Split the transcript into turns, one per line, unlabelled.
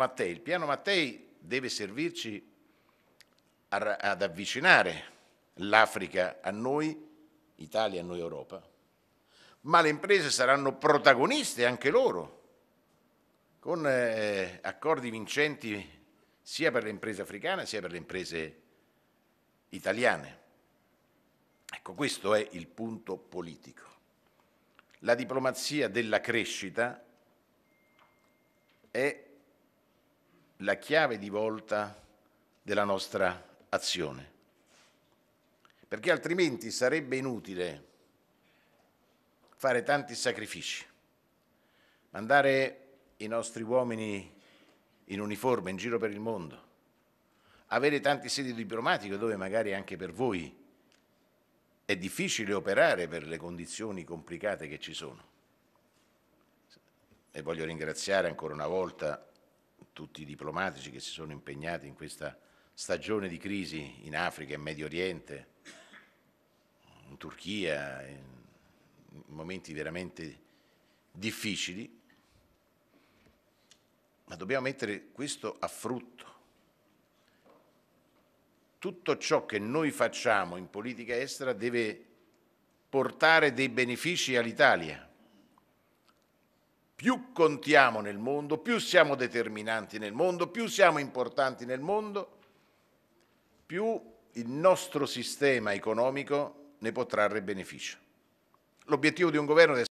Mattei. Il piano Mattei deve servirci a, ad avvicinare l'Africa a noi, Italia a noi Europa, ma le imprese saranno protagoniste anche loro, con eh, accordi vincenti sia per le imprese africane sia per le imprese italiane. Ecco, questo è il punto politico. La diplomazia della crescita è la chiave di volta della nostra azione, perché altrimenti sarebbe inutile fare tanti sacrifici, mandare i nostri uomini in uniforme in giro per il mondo, avere tanti sedi diplomatiche dove magari anche per voi è difficile operare per le condizioni complicate che ci sono. E voglio ringraziare ancora una volta tutti i diplomatici che si sono impegnati in questa stagione di crisi in Africa, in Medio Oriente, in Turchia, in momenti veramente difficili, ma dobbiamo mettere questo a frutto. Tutto ciò che noi facciamo in politica estera deve portare dei benefici all'Italia più contiamo nel mondo, più siamo determinanti nel mondo, più siamo importanti nel mondo, più il nostro sistema economico ne può trarre beneficio. L'obiettivo di un governo deve